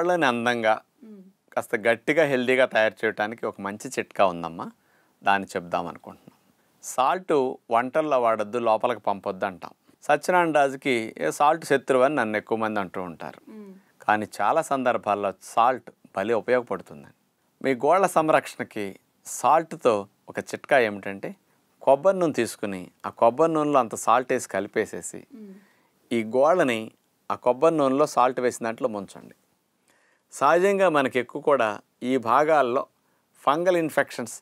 వాళ్ళని అందంగా కాస్త గట్టిగా హెల్దీగా తయారు చేయడానికి ఒక మంచి చిట్కా ఉందమ్మా దాన్ని చెప్దాం అనుకుంటున్నాం సాల్ట్ వంటల్లో వాడద్దు లోపలికి పంపొద్దు అంటాం సత్యనారాయణ రాజుకి ఏ సాల్ట్ శత్రువు అని నన్ను ఎక్కువ మంది అంటూ ఉంటారు కానీ చాలా సందర్భాల్లో సాల్ట్ భలే ఉపయోగపడుతుంది మీ గోళ్ల సంరక్షణకి సాల్ట్తో ఒక చిట్కా ఏమిటంటే కొబ్బరి నూనె తీసుకుని ఆ కొబ్బరి నూనెలో అంత సాల్ట్ వేసి కలిపేసేసి ఈ గోళ్ళని ఆ కొబ్బరి నూనెలో సాల్ట్ వేసిన దాంట్లో ముంచండి సహజంగా మనకి ఎక్కువ కూడా ఈ భాగాల్లో ఫంగల్ ఇన్ఫెక్షన్స్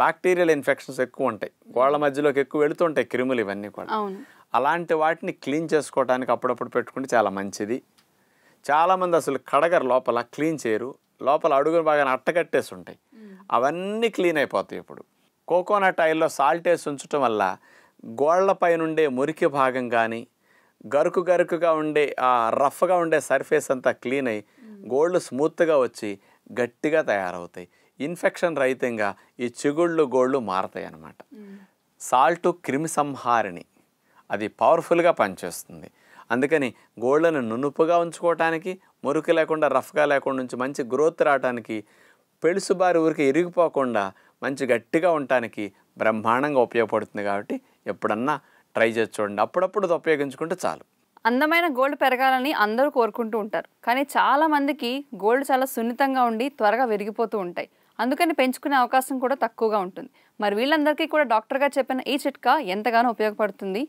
బ్యాక్టీరియల్ ఇన్ఫెక్షన్స్ ఎక్కువ ఉంటాయి గోళ్ల మధ్యలోకి ఎక్కువ వెళుతుంటాయి క్రిములు ఇవన్నీ కూడా అలాంటి వాటిని క్లీన్ చేసుకోవడానికి అప్పుడప్పుడు పెట్టుకుంటే చాలా మంచిది చాలామంది అసలు కడగరు లోపల క్లీన్ చేయరు లోపల అడుగులు బాగానే అట్టగట్టేసి ఉంటాయి అవన్నీ క్లీన్ అయిపోతాయి ఇప్పుడు కోకోనట్ ఆయిల్లో సాల్ట్ వేసి ఉంచటం వల్ల గోళ్లపై నుండే మురికి భాగం కానీ గరుకు గరుకుగా ఉండే రఫ్గా ఉండే సర్ఫేస్ అంతా క్లీన్ అయ్యి గోళ్ళు స్మూత్గా వచ్చి గట్టిగా తయారవుతాయి ఇన్ఫెక్షన్ రహితంగా ఈ చిగుళ్ళు గోళ్ళు మారతాయి అన్నమాట సాల్ట్ క్రిమిసంహారిణి అది పవర్ఫుల్గా పనిచేస్తుంది అందుకని గోళ్ళను నునుపుగా ఉంచుకోవటానికి మురికి లేకుండా రఫ్గా లేకుండా ఉంచి మంచి గ్రోత్ రావడానికి బారి ఊరికి ఇరిగిపోకుండా మంచి గట్టిగా ఉండటానికి బ్రహ్మాండంగా ఉపయోగపడుతుంది కాబట్టి ఎప్పుడన్నా ట్రై చేసి చూడండి అప్పుడప్పుడు ఉపయోగించుకుంటే చాలు అందమైన గోల్డ్ పెరగాలని అందరూ కోరుకుంటూ ఉంటారు కానీ చాలామందికి గోల్డ్ చాలా సున్నితంగా ఉండి త్వరగా విరిగిపోతూ ఉంటాయి అందుకని పెంచుకునే అవకాశం కూడా తక్కువగా ఉంటుంది మరి వీళ్ళందరికీ కూడా డాక్టర్గా చెప్పిన ఈ చిట్కా ఎంతగానో ఉపయోగపడుతుంది